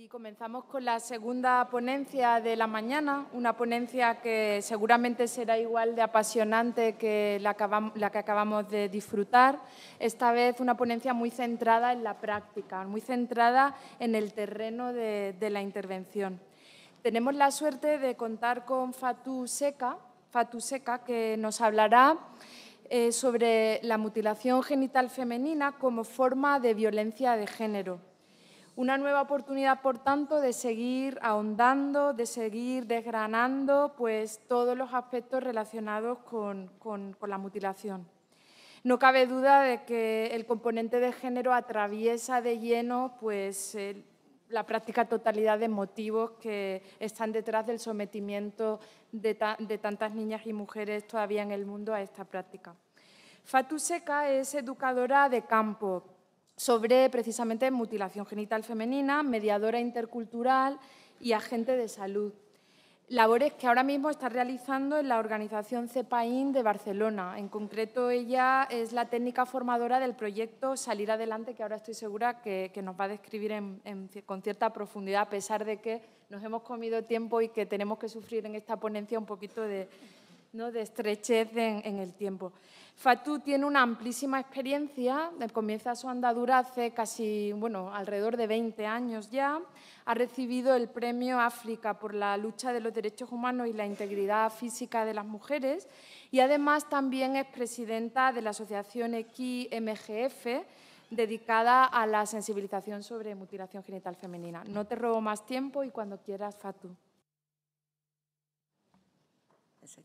Y comenzamos con la segunda ponencia de la mañana, una ponencia que seguramente será igual de apasionante que la que acabamos de disfrutar, esta vez una ponencia muy centrada en la práctica, muy centrada en el terreno de, la intervención. Tenemos la suerte de contar con Fatu Seca, que nos hablará eh, sobre la mutilación genital femenina como forma de violencia de género. Una nueva oportunidad, por tanto, de seguir ahondando, de seguir desgranando pues, todos los aspectos relacionados con, la mutilación. No cabe duda de que el componente de género atraviesa de lleno pues, la práctica totalidad de motivos que están detrás del sometimiento de, de tantas niñas y mujeres todavía en el mundo a esta práctica. Fatu Seca es educadora de campo, sobre precisamente mutilación genital femenina, mediadora intercultural y agente de salud. Labores que ahora mismo está realizando en la organización CEPAIN de Barcelona. En concreto, ella es la técnica formadora del proyecto Salir Adelante, que ahora estoy segura que, nos va a describir con cierta profundidad, a pesar de que nos hemos comido tiempo y que tenemos que sufrir en esta ponencia un poquito de, ¿no? de estrechez en, el tiempo. Fatou tiene una amplísima experiencia, eh, comienza su andadura hace casi, bueno, alrededor de 20 años ya. Ha recibido el premio África por la lucha de los derechos humanos y la integridad física de las mujeres y además también es presidenta de la asociación mgf dedicada a la sensibilización sobre mutilación genital femenina. No te robo más tiempo y cuando quieras, Fatu. ¿Es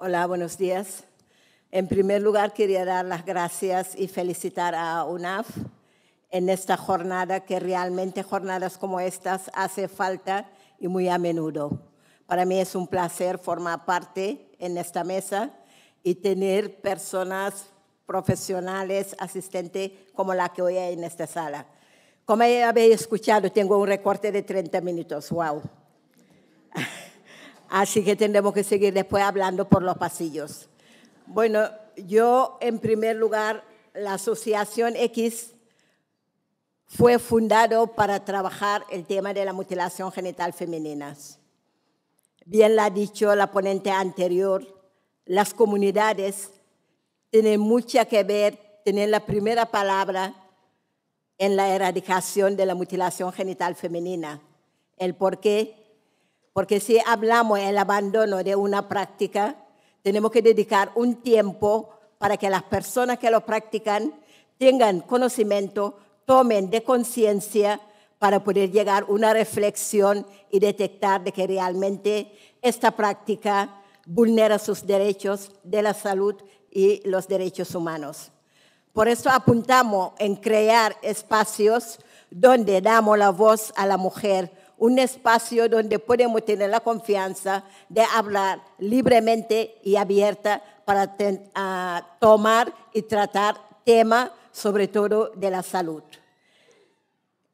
Hola, buenos días. En primer lugar, quería dar las gracias y felicitar a UNAF en esta jornada, que realmente jornadas como estas hace falta y muy a menudo. Para mí es un placer formar parte en esta mesa y tener personas profesionales, asistentes como la que hoy hay en esta sala. Como ya habéis escuchado, tengo un recorte de 30 minutos. ¡Wow! Así que tendremos que seguir después hablando por los pasillos. Bueno, yo en primer lugar, la Asociación X fue fundado para trabajar el tema de la mutilación genital femenina. Bien la ha dicho la ponente anterior, las comunidades tienen mucha que ver, tienen la primera palabra en la erradicación de la mutilación genital femenina. El por qué porque si hablamos del abandono de una práctica, tenemos que dedicar un tiempo para que las personas que lo practican tengan conocimiento, tomen de conciencia para poder llegar a una reflexión y detectar de que realmente esta práctica vulnera sus derechos de la salud y los derechos humanos. Por eso apuntamos en crear espacios donde damos la voz a la mujer un espacio donde podemos tener la confianza de hablar libremente y abierta para ah, tomar y tratar temas, sobre todo de la salud.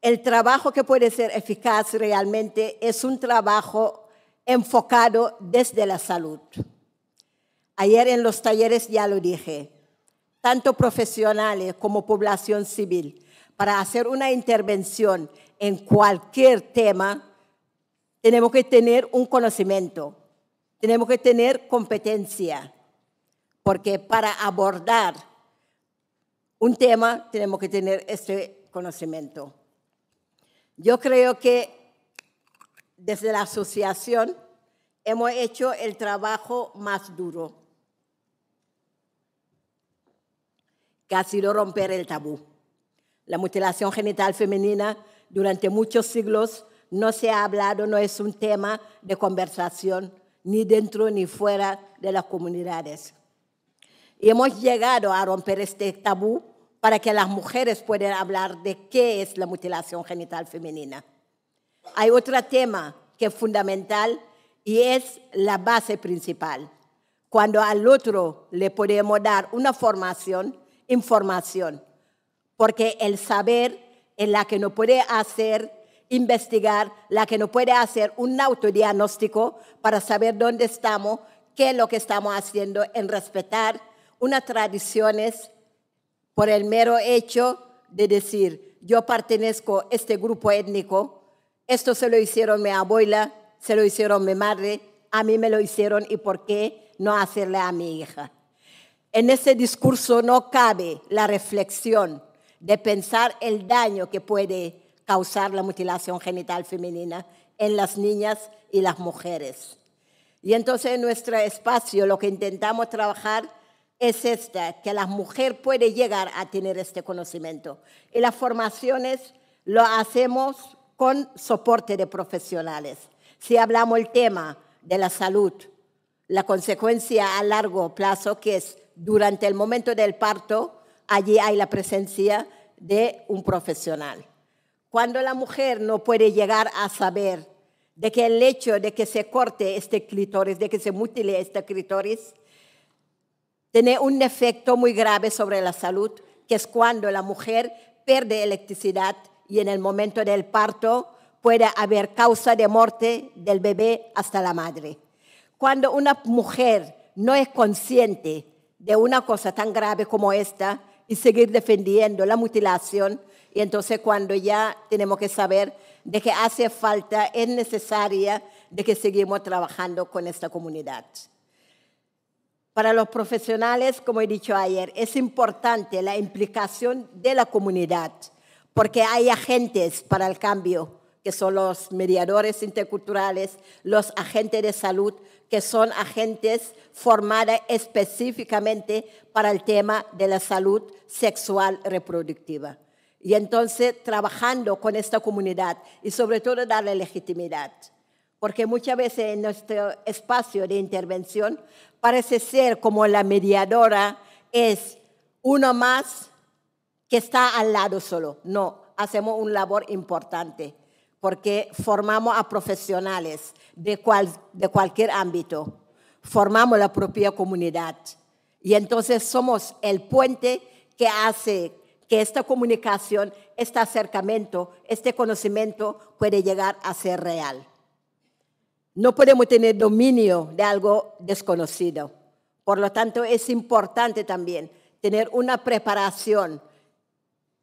El trabajo que puede ser eficaz realmente es un trabajo enfocado desde la salud. Ayer en los talleres ya lo dije, tanto profesionales como población civil, para hacer una intervención en cualquier tema, tenemos que tener un conocimiento, tenemos que tener competencia, porque para abordar un tema tenemos que tener este conocimiento. Yo creo que desde la asociación hemos hecho el trabajo más duro, que ha sido romper el tabú. La mutilación genital femenina durante muchos siglos no se ha hablado, no es un tema de conversación ni dentro ni fuera de las comunidades. Y hemos llegado a romper este tabú para que las mujeres puedan hablar de qué es la mutilación genital femenina. Hay otro tema que es fundamental y es la base principal. Cuando al otro le podemos dar una formación, información, porque el saber en la que no puede hacer investigar, la que no puede hacer un autodiagnóstico para saber dónde estamos, qué es lo que estamos haciendo en respetar unas tradiciones por el mero hecho de decir, yo pertenezco a este grupo étnico, esto se lo hicieron mi abuela, se lo hicieron mi madre, a mí me lo hicieron y por qué no hacerle a mi hija. En ese discurso no cabe la reflexión de pensar el daño que puede causar la mutilación genital femenina en las niñas y las mujeres. Y entonces en nuestro espacio lo que intentamos trabajar es esta, que la mujer puede llegar a tener este conocimiento. Y las formaciones lo hacemos con soporte de profesionales. Si hablamos el tema de la salud, la consecuencia a largo plazo, que es durante el momento del parto, allí hay la presencia de un profesional. Cuando la mujer no puede llegar a saber de que el hecho de que se corte este clítoris, de que se mutile este clítoris, tiene un efecto muy grave sobre la salud, que es cuando la mujer pierde electricidad y en el momento del parto puede haber causa de muerte del bebé hasta la madre. Cuando una mujer no es consciente de una cosa tan grave como esta, y seguir defendiendo la mutilación. Y entonces cuando ya tenemos que saber de que hace falta, es necesaria de que seguimos trabajando con esta comunidad. Para los profesionales, como he dicho ayer, es importante la implicación de la comunidad, porque hay agentes para el cambio, que son los mediadores interculturales, los agentes de salud, que son agentes formados específicamente para el tema de la salud sexual reproductiva. Y entonces trabajando con esta comunidad y sobre todo darle legitimidad. Porque muchas veces en nuestro espacio de intervención parece ser como la mediadora es uno más que está al lado solo. No, hacemos un labor importante porque formamos a profesionales de, cualquier ámbito, formamos la propia comunidad y entonces somos el puente que hace que esta comunicación, este acercamiento, este conocimiento puede llegar a ser real. No podemos tener dominio de algo desconocido. Por lo tanto, es importante también tener una preparación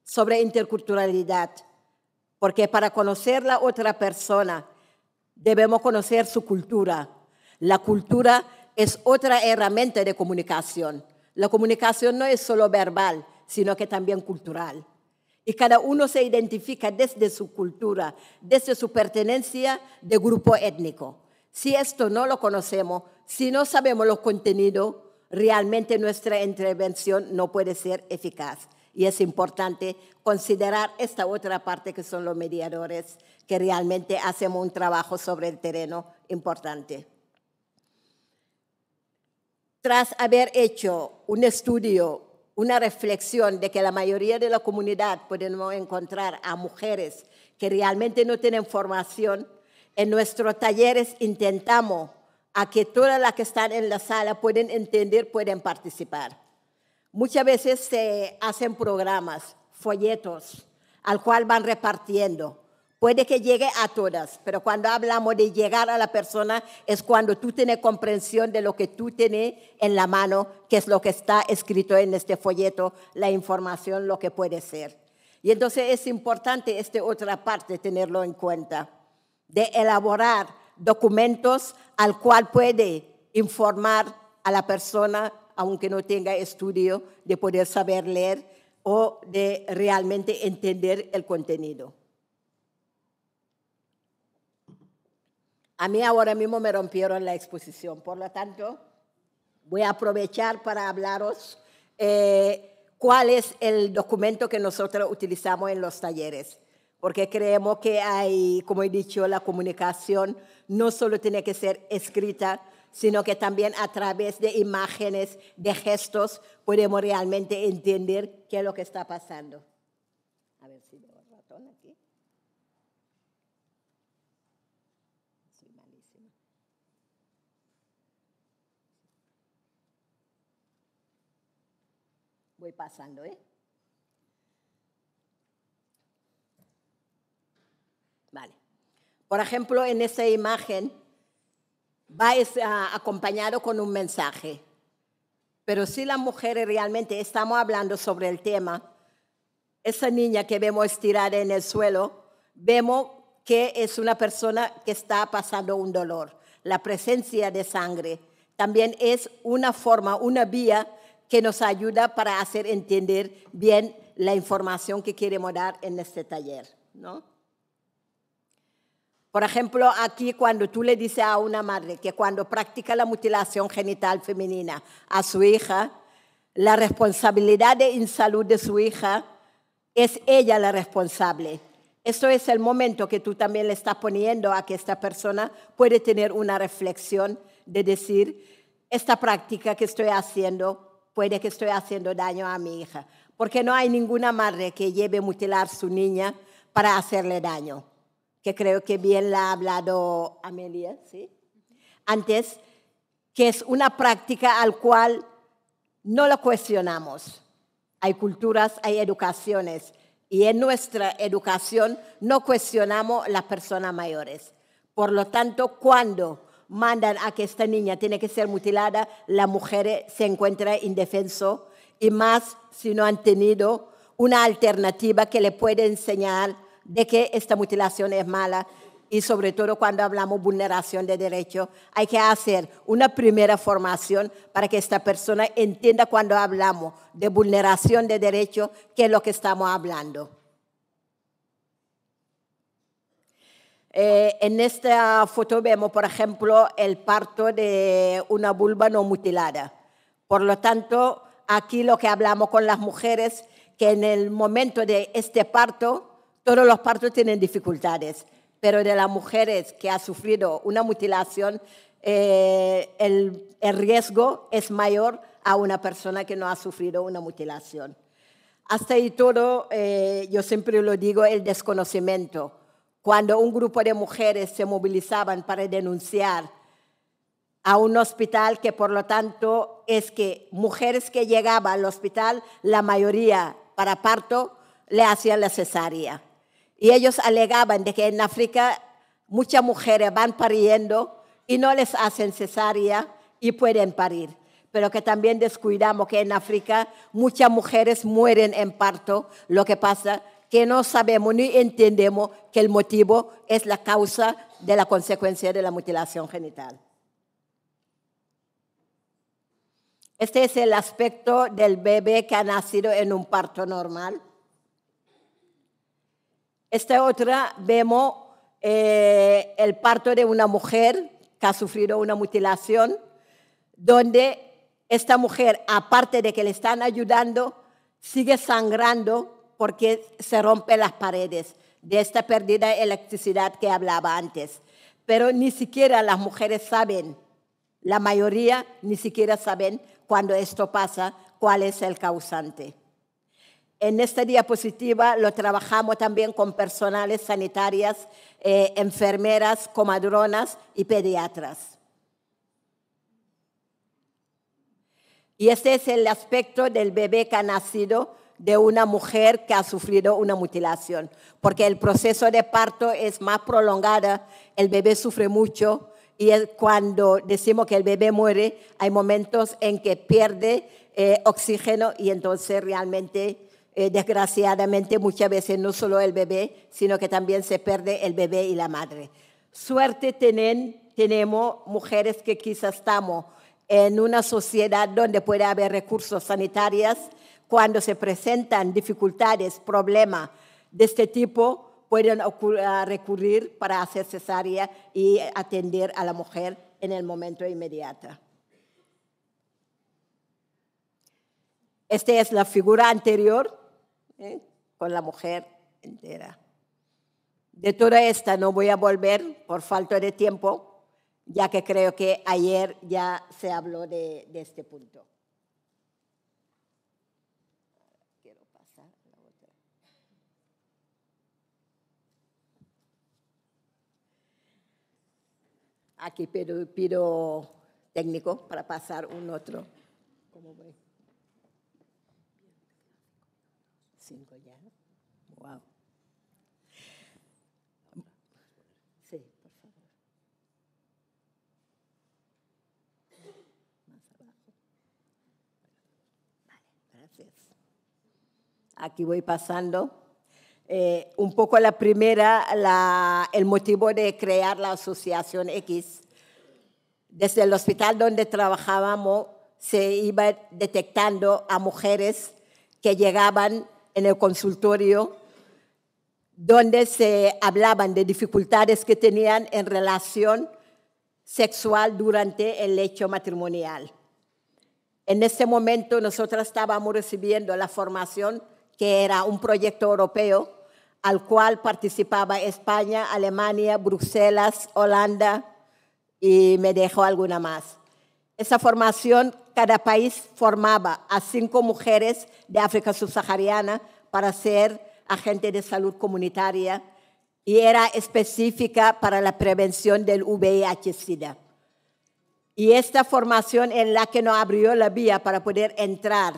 sobre interculturalidad, porque para conocer la otra persona debemos conocer su cultura. La cultura es otra herramienta de comunicación. La comunicación no es solo verbal, sino que también cultural. Y cada uno se identifica desde su cultura, desde su pertenencia de grupo étnico. Si esto no lo conocemos, si no sabemos los contenidos, realmente nuestra intervención no puede ser eficaz. Y es importante considerar esta otra parte que son los mediadores, que realmente hacemos un trabajo sobre el terreno importante. Tras haber hecho un estudio, una reflexión de que la mayoría de la comunidad podemos encontrar a mujeres que realmente no tienen formación, en nuestros talleres intentamos a que todas las que están en la sala pueden entender, pueden participar. Muchas veces se hacen programas, folletos, al cual van repartiendo. Puede que llegue a todas, pero cuando hablamos de llegar a la persona es cuando tú tienes comprensión de lo que tú tienes en la mano, que es lo que está escrito en este folleto, la información, lo que puede ser. Y entonces es importante esta otra parte tenerlo en cuenta, de elaborar documentos al cual puede informar a la persona aunque no tenga estudio, de poder saber leer o de realmente entender el contenido. A mí ahora mismo me rompieron la exposición, por lo tanto, voy a aprovechar para hablaros eh, cuál es el documento que nosotros utilizamos en los talleres, porque creemos que hay, como he dicho, la comunicación no solo tiene que ser escrita, sino que también a través de imágenes, de gestos, podemos realmente entender qué es lo que está pasando. A ver si veo el ratón aquí. Voy pasando, ¿eh? Vale. Por ejemplo, en esa imagen va ah, acompañado con un mensaje. Pero si las mujeres realmente estamos hablando sobre el tema, esa niña que vemos estirada en el suelo, vemos que es una persona que está pasando un dolor. La presencia de sangre también es una forma, una vía que nos ayuda para hacer entender bien la información que queremos dar en este taller, ¿no? Por ejemplo, aquí cuando tú le dices a una madre que cuando practica la mutilación genital femenina a su hija, la responsabilidad de insalud de su hija es ella la responsable. Esto es el momento que tú también le estás poniendo a que esta persona puede tener una reflexión de decir, esta práctica que estoy haciendo puede que estoy haciendo daño a mi hija. Porque no hay ninguna madre que lleve a mutilar a su niña para hacerle daño que creo que bien la ha hablado Amelia, ¿sí? Antes, que es una práctica al cual no la cuestionamos. Hay culturas, hay educaciones, y en nuestra educación no cuestionamos las personas mayores. Por lo tanto, cuando mandan a que esta niña tiene que ser mutilada, la mujer se encuentra indefenso y más si no han tenido una alternativa que le puede enseñar de que esta mutilación es mala y sobre todo cuando hablamos vulneración de derechos, hay que hacer una primera formación para que esta persona entienda cuando hablamos de vulneración de derechos, qué es lo que estamos hablando. Eh, en esta foto vemos, por ejemplo, el parto de una vulva no mutilada. Por lo tanto, aquí lo que hablamos con las mujeres, que en el momento de este parto, todos los partos tienen dificultades, pero de las mujeres que ha sufrido una mutilación, eh, el, riesgo es mayor a una persona que no ha sufrido una mutilación. Hasta ahí todo, eh, yo siempre lo digo, el desconocimiento. Cuando un grupo de mujeres se movilizaban para denunciar a un hospital que por lo tanto es que mujeres que llegaban al hospital, la mayoría para parto, le hacían la cesárea. Y ellos alegaban de que en África muchas mujeres van pariendo y no les hacen cesárea y pueden parir. Pero que también descuidamos que en África muchas mujeres mueren en parto. Lo que pasa que no sabemos ni entendemos que el motivo es la causa de la consecuencia de la mutilación genital. Este es el aspecto del bebé que ha nacido en un parto normal. Esta otra vemos eh, el parto de una mujer que ha sufrido una mutilación, donde esta mujer, aparte de que le están ayudando, sigue sangrando porque se rompen las paredes de esta pérdida de electricidad que hablaba antes. Pero ni siquiera las mujeres saben, la mayoría ni siquiera saben cuando esto pasa, cuál es el causante. En esta diapositiva lo trabajamos también con personales sanitarias, eh, enfermeras, comadronas y pediatras. Y este es el aspecto del bebé que ha nacido de una mujer que ha sufrido una mutilación, porque el proceso de parto es más prolongado, el bebé sufre mucho y cuando decimos que el bebé muere, hay momentos en que pierde eh, oxígeno y entonces realmente eh, desgraciadamente muchas veces no solo el bebé, sino que también se pierde el bebé y la madre. Suerte tenen, tenemos mujeres que quizás estamos en una sociedad donde puede haber recursos sanitarios. Cuando se presentan dificultades, problemas de este tipo, pueden ah, recurrir para hacer cesárea y atender a la mujer en el momento inmediato. Esta es la figura anterior ¿eh? con la mujer entera. De toda esta no voy a volver por falta de tiempo, ya que creo que ayer ya se habló de, este punto. Aquí pido, pido técnico para pasar un otro. ¿Cómo Sí, gracias. Aquí voy pasando. Eh, un poco la primera, la, el motivo de crear la Asociación X. Desde el hospital donde trabajábamos se iba detectando a mujeres que llegaban en el consultorio donde se hablaban de dificultades que tenían en relación sexual durante el hecho matrimonial. En ese momento nosotros estábamos recibiendo la formación que era un proyecto europeo al cual participaba España, Alemania, Bruselas, Holanda y me dejó alguna más. Esa formación, cada país formaba a cinco mujeres de África subsahariana para ser agente de salud comunitaria y era específica para la prevención del VIH-Sida. Y esta formación en la que nos abrió la vía para poder entrar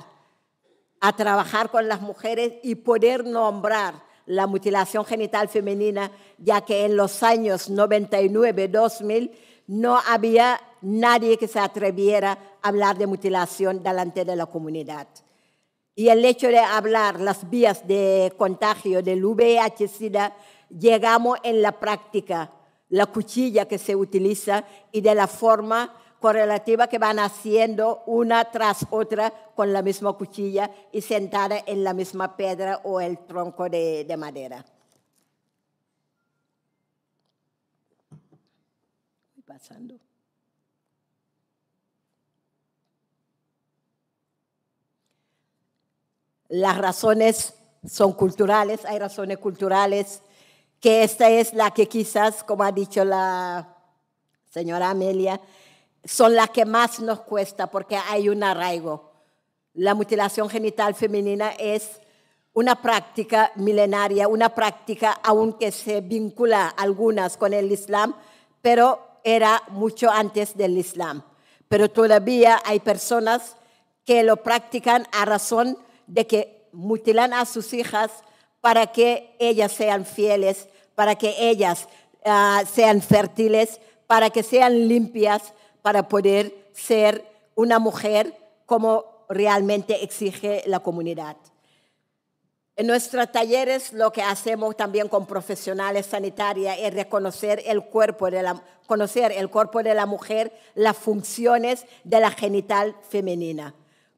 a trabajar con las mujeres y poder nombrar la mutilación genital femenina, ya que en los años 99-2000 no había nadie que se atreviera a hablar de mutilación delante de la comunidad. Y el hecho de hablar las vías de contagio del VIH-Sida, llegamos en la práctica, la cuchilla que se utiliza y de la forma correlativa que van haciendo una tras otra con la misma cuchilla y sentada en la misma piedra o el tronco de, de madera. Pasando. Las razones son culturales, hay razones culturales, que esta es la que quizás, como ha dicho la señora Amelia, son las que más nos cuesta porque hay un arraigo. La mutilación genital femenina es una práctica milenaria, una práctica aunque se vincula algunas con el Islam, pero era mucho antes del Islam. Pero todavía hay personas que lo practican a razón de que mutilan a sus hijas para que ellas sean fieles, para que ellas ah, sean fértiles, para que sean limpias, para poder ser una mujer como realmente exige la comunidad. En nuestros talleres lo que hacemos también con profesionales sanitarias es reconocer el cuerpo conocer el cuerpo de la mujer, las funciones de la genital femenina.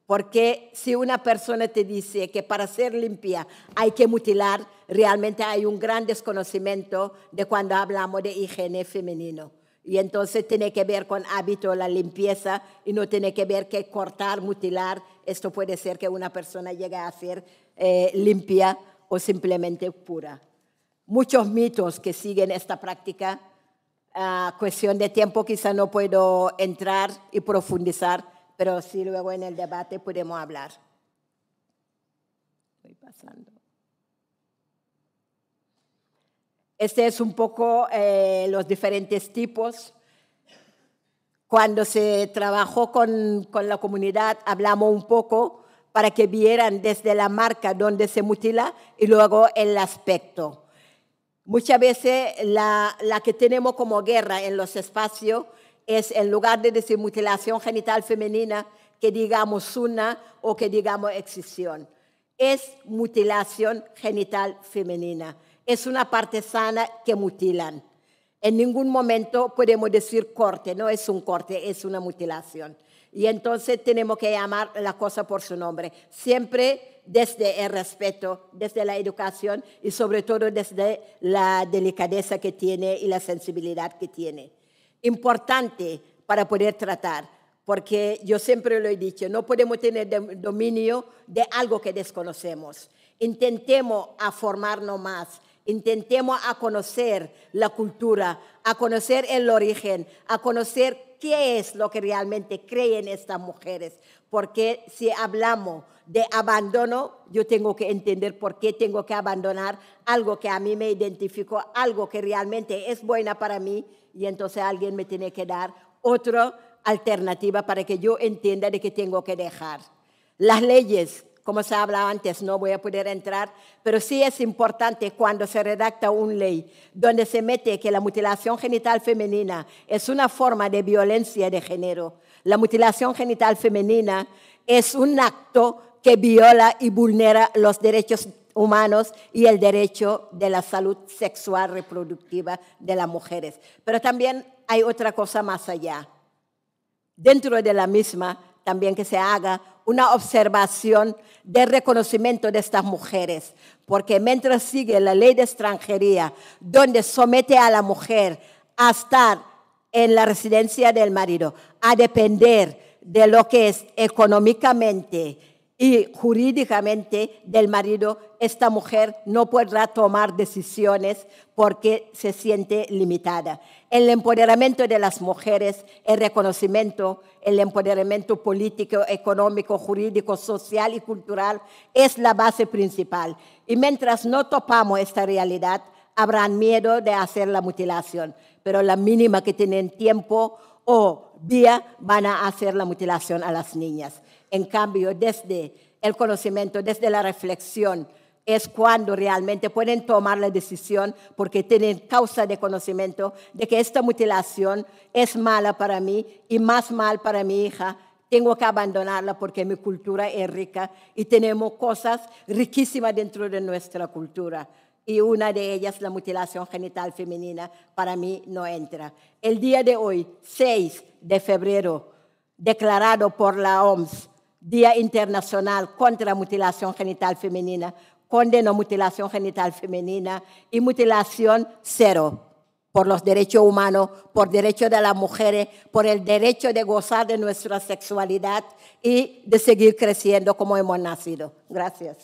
Porque si una persona te dice que para ser limpia hay que mutilar, realmente hay un gran desconocimiento de cuando hablamos de higiene femenino. Y entonces tiene que ver con hábito, la limpieza, y no tiene que ver que cortar, mutilar. Esto puede ser que una persona llegue a ser eh, limpia o simplemente pura. Muchos mitos que siguen esta práctica. Ah, cuestión de tiempo, quizá no puedo entrar y profundizar, pero sí luego en el debate podemos hablar. Estoy pasando. Este es un poco eh, los diferentes tipos. Cuando se trabajó con, con, la comunidad, hablamos un poco para que vieran desde la marca donde se mutila y luego el aspecto. Muchas veces la, la que tenemos como guerra en los espacios es en lugar de decir mutilación genital femenina, que digamos una o que digamos excisión. Es mutilación genital femenina. Es una parte sana que mutilan. En ningún momento podemos decir corte, no es un corte, es una mutilación. Y entonces tenemos que llamar la cosa por su nombre, siempre desde el respeto, desde la educación y sobre todo desde la delicadeza que tiene y la sensibilidad que tiene importante para poder tratar, porque yo siempre lo he dicho, no podemos tener dominio de algo que desconocemos. Intentemos a formarnos más, intentemos a conocer la cultura, a conocer el origen, a conocer qué es lo que realmente creen estas mujeres, porque si hablamos de abandono, yo tengo que entender por qué tengo que abandonar algo que a mí me identificó, algo que realmente es buena para mí y entonces alguien me tiene que dar otra alternativa para que yo entienda de qué tengo que dejar. Las leyes, como se habla antes, no voy a poder entrar, pero sí es importante cuando se redacta una ley donde se mete que la mutilación genital femenina es una forma de violencia de género. La mutilación genital femenina es un acto que viola y vulnera los derechos humanos y el derecho de la salud sexual reproductiva de las mujeres. Pero también hay otra cosa más allá. Dentro de la misma, también que se haga una observación de reconocimiento de estas mujeres, porque mientras sigue la ley de extranjería, donde somete a la mujer a estar en la residencia del marido, a depender de lo que es económicamente, y jurídicamente del marido, esta mujer no podrá tomar decisiones porque se siente limitada. El empoderamiento de las mujeres, el reconocimiento, el empoderamiento político, económico, jurídico, social y cultural es la base principal. Y mientras no topamos esta realidad, habrán miedo de hacer la mutilación, pero la mínima que tienen tiempo o día van a hacer la mutilación a las niñas. En cambio, desde el conocimiento, desde la reflexión, es cuando realmente pueden tomar la decisión porque tienen causa de conocimiento de que esta mutilación es mala para mí y más mal para mi hija. Tengo que abandonarla porque mi cultura es rica y tenemos cosas riquísimas dentro de nuestra cultura. Y una de ellas, la mutilación genital femenina, para mí no entra. El día de hoy, 6 de febrero, declarado por la OMS Día Internacional contra la Mutilación Genital Femenina, Condeno mutilación genital femenina y mutilación cero por los derechos humanos, por derechos de las mujeres, por el derecho de gozar de nuestra sexualidad y de seguir creciendo como hemos nacido. Gracias.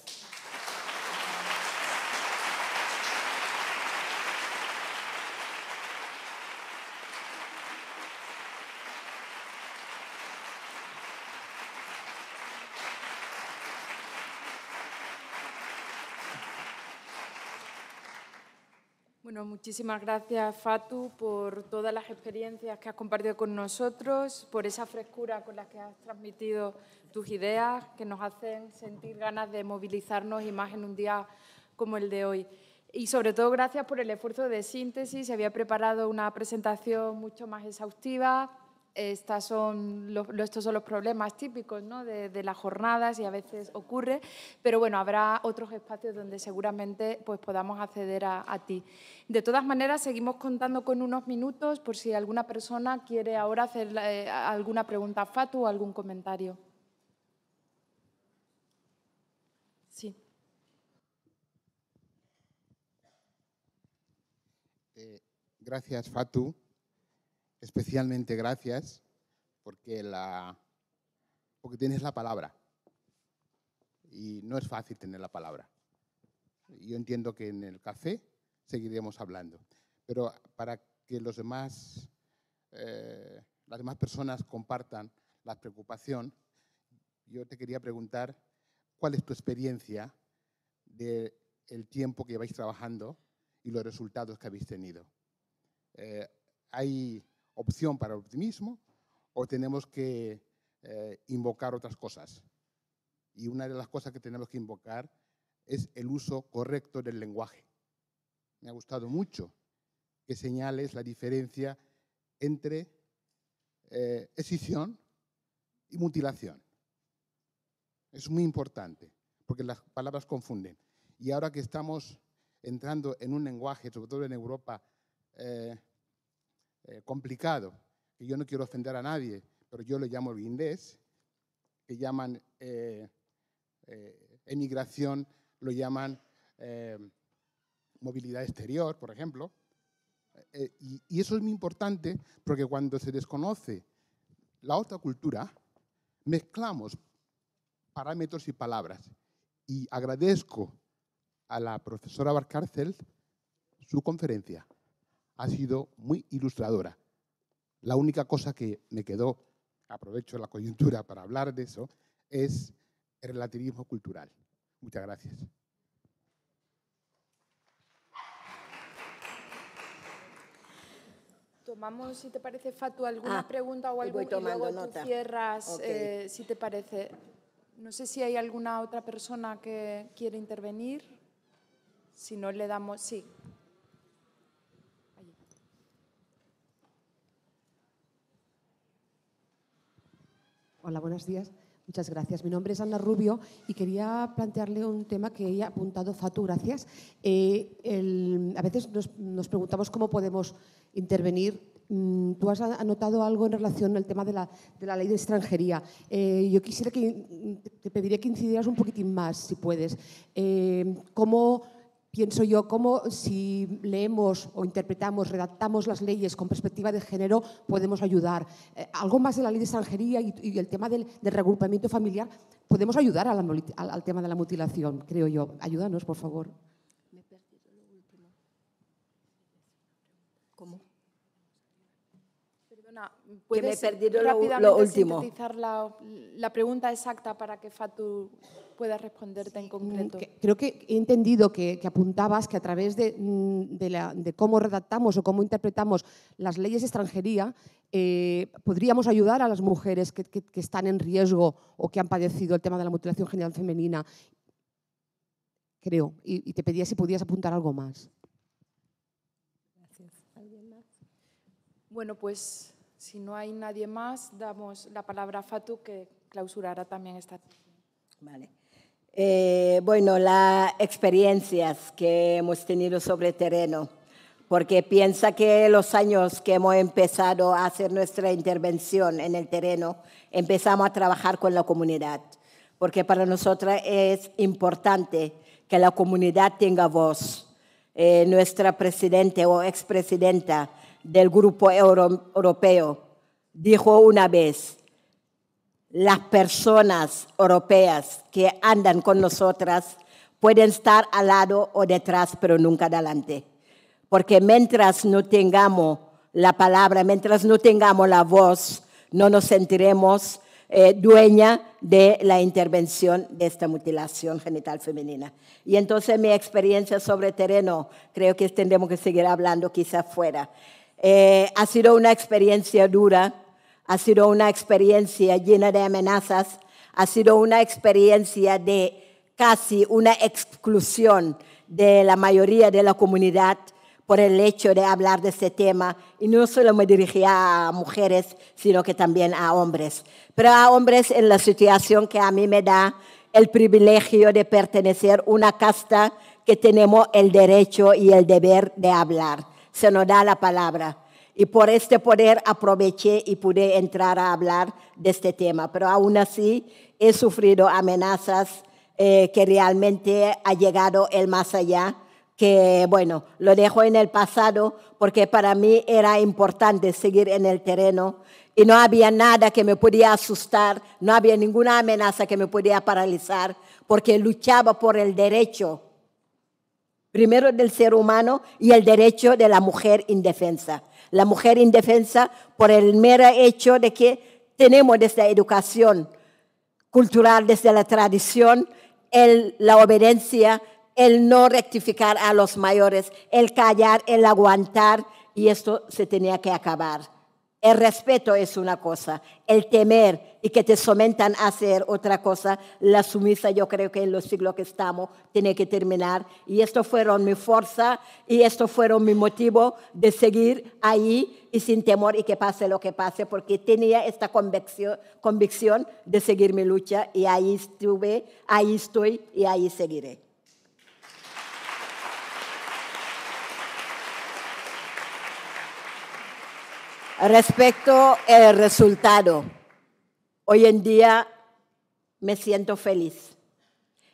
muchísimas gracias, Fatu, por todas las experiencias que has compartido con nosotros, por esa frescura con la que has transmitido tus ideas, que nos hacen sentir ganas de movilizarnos y más en un día como el de hoy. Y sobre todo, gracias por el esfuerzo de síntesis. Se había preparado una presentación mucho más exhaustiva, estos son los problemas típicos de, las jornadas y a veces ocurre, pero bueno, habrá otros espacios donde seguramente pues, podamos acceder a, ti. De todas maneras, seguimos contando con unos minutos por si alguna persona quiere ahora hacer eh, alguna pregunta a Fatu o algún comentario. Eh, gracias, Fatu especialmente gracias porque, tienes la palabra. Y no es fácil tener la palabra. Yo entiendo que en el café seguiremos hablando, pero para que los demás, eh, las demás personas compartan la preocupación, yo te quería preguntar cuál es tu experiencia del el tiempo que vais trabajando y los resultados que habéis tenido. Eh, hay opción para el optimismo o tenemos que eh, invocar otras cosas. Y una de las cosas que tenemos que invocar es el uso correcto del lenguaje. Me ha gustado mucho que señales la diferencia entre eh, escisión y mutilación. Es muy importante, porque las palabras confunden. Y ahora que estamos entrando en un lenguaje, sobre todo en Europa, eh, eh, complicado, que yo no quiero ofender a nadie, pero yo lo llamo inglés que llaman eh, eh, emigración, lo llaman movilidad exterior, por ejemplo. Y, eso es muy importante porque cuando se desconoce la otra cultura, mezclamos parámetros y palabras. Y agradezco a la profesora Barcárcel su conferencia ha sido muy ilustradora. La única cosa que me quedó, aprovecho la coyuntura para hablar de eso, es el relativismo cultural. Muchas gracias. Tomamos, si te parece, Fatu, alguna ah, pregunta o algo y luego nota. tú cierras, eh, si te parece. No sé si hay alguna otra persona que quiera intervenir. Si no, le damos... Sí, Hola, buenos días. Muchas gracias. Mi nombre es Ana Rubio y quería plantearle un tema que ella ha apuntado, Fatu, gracias. Eh, a veces nos, preguntamos cómo podemos intervenir. Mm, tú has anotado algo en relación al tema de la, ley de extranjería. Eh, yo quisiera que te pediría que incidieras un poquitín más, si puedes. Eh, ¿Cómo Pienso yo cómo si leemos o interpretamos, redactamos las leyes con perspectiva de género, podemos ayudar. Eh, algo más de la ley de extranjería y, el tema del, reagrupamiento familiar, podemos ayudar al, tema de la mutilación, creo yo. Ayúdanos, por favor. que me lo, último. la, pregunta exacta para que Fatu pueda responderte en concreto? Creo que he entendido que, apuntabas que a través mm, de, cómo redactamos o cómo interpretamos las leyes de extranjería, eh, podríamos ayudar a las mujeres que, están en riesgo o que han padecido el tema de la mutilación genital femenina. Creo. Y, te pedía si podías apuntar algo más. Gracias. más? Bueno, pues si no hay nadie más, damos la palabra a Fatu que clausurará también esta. Vale. Eh, bueno, las experiencias que hemos tenido sobre terreno, porque piensa que los años que hemos empezado a hacer nuestra intervención en el terreno, empezamos a trabajar con la comunidad, porque para nosotras es importante que la comunidad tenga voz. Eh, nuestra presidente o expresidenta del Grupo Europeo dijo una vez, las personas europeas que andan con nosotras pueden estar al lado o detrás, pero nunca adelante. Porque mientras no tengamos la palabra, mientras no tengamos la voz, no nos sentiremos eh, dueña de la intervención de esta mutilación genital femenina. Y entonces mi experiencia sobre terreno, creo que tendremos que seguir hablando quizá fuera. Eh, ha sido una experiencia dura, ha sido una experiencia llena de amenazas, ha sido una experiencia de casi una exclusión de la mayoría de la comunidad por el hecho de hablar de este tema. Y no solo me dirigía a mujeres, sino que también a hombres. Pero a hombres en la situación que a mí me da el privilegio de pertenecer a una casta que tenemos el derecho y el deber de hablar se nos da la palabra. Y por este poder aproveché y pude entrar a hablar de este tema. Pero aún así he sufrido amenazas eh, que realmente ha llegado el más allá que bueno, lo dejo en el pasado porque para mí era importante seguir en el terreno y no había nada que me pudiera asustar, no había ninguna amenaza que me pudiera paralizar porque luchaba por el derecho primero del ser humano y el derecho de la mujer indefensa. La mujer indefensa por el mero hecho de que tenemos desde la educación cultural, desde la tradición, el, la obediencia, el no rectificar a los mayores, el callar, el aguantar, y esto se tenía que acabar. El respeto es una cosa, el temer y que te sometan a hacer otra cosa. La sumisa yo creo que en los siglos que estamos tiene que terminar. Y esto fueron mi fuerza y esto fueron mi motivo de seguir ahí y sin temor y que pase lo que pase, porque tenía esta convicción de seguir mi lucha y ahí estuve, ahí estoy y ahí seguiré. Respecto al resultado, hoy en día me siento feliz.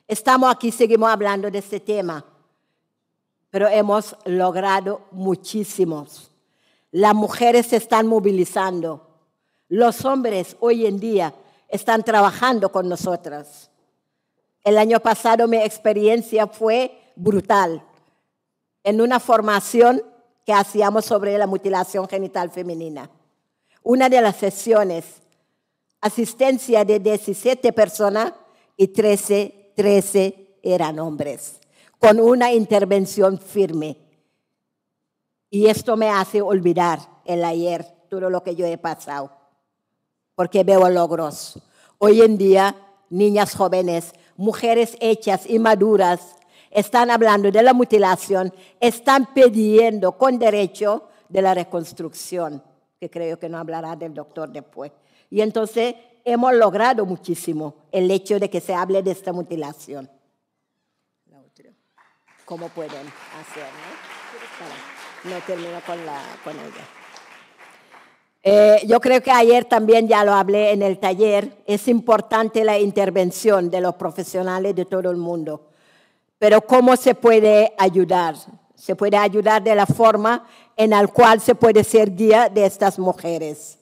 Estamos aquí, seguimos hablando de este tema, pero hemos logrado muchísimos. Las mujeres se están movilizando. Los hombres hoy en día están trabajando con nosotras. El año pasado mi experiencia fue brutal. En una formación que hacíamos sobre la mutilación genital femenina. Una de las sesiones, asistencia de 17 personas y 13, 13 eran hombres, con una intervención firme. Y esto me hace olvidar el ayer, todo lo que yo he pasado, porque veo logros. Hoy en día, niñas jóvenes, mujeres hechas y maduras, están hablando de la mutilación, están pidiendo con derecho de la reconstrucción, que creo que no hablará del doctor después. Y entonces hemos logrado muchísimo el hecho de que se hable de esta mutilación. ¿Cómo pueden hacer? No, termino con, ella. Eh, yo creo que ayer también ya lo hablé en el taller, es importante la intervención de los profesionales de todo el mundo. Pero ¿cómo se puede ayudar? Se puede ayudar de la forma en la cual se puede ser guía de estas mujeres.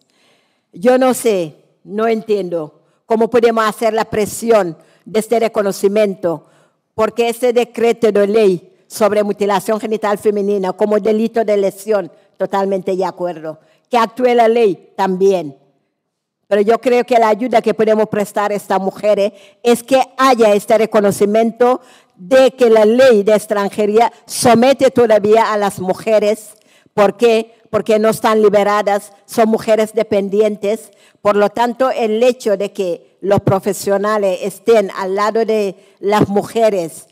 Yo no sé, no entiendo cómo podemos hacer la presión de este reconocimiento, porque este decreto de ley sobre mutilación genital femenina como delito de lesión, totalmente de acuerdo, que actúe la ley también. Pero yo creo que la ayuda que podemos prestar a estas mujeres eh, es que haya este reconocimiento de que la ley de extranjería somete todavía a las mujeres. ¿Por qué? Porque no están liberadas, son mujeres dependientes. Por lo tanto, el hecho de que los profesionales estén al lado de las mujeres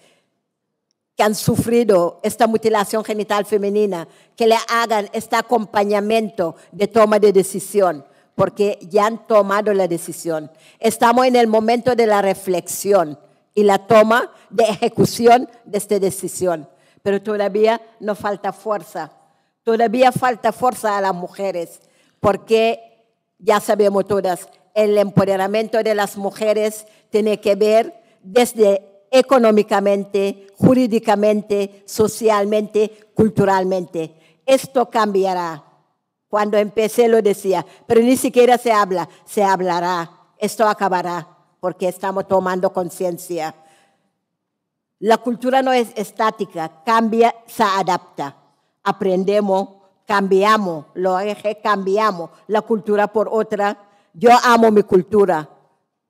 que han sufrido esta mutilación genital femenina, que le hagan este acompañamiento de toma de decisión, porque ya han tomado la decisión. Estamos en el momento de la reflexión y la toma de ejecución de esta decisión. Pero todavía no falta fuerza. Todavía falta fuerza a las mujeres, porque ya sabemos todas, el empoderamiento de las mujeres tiene que ver desde económicamente, jurídicamente, socialmente, culturalmente. Esto cambiará. Cuando empecé lo decía, pero ni siquiera se habla, se hablará, esto acabará porque estamos tomando conciencia. La cultura no es estática, cambia, se adapta. Aprendemos, cambiamos, lo eje, cambiamos la cultura por otra. Yo amo mi cultura,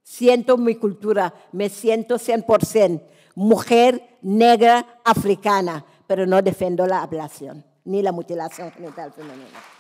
siento mi cultura, me siento 100% mujer negra africana, pero no defiendo la ablación ni la mutilación genital femenina.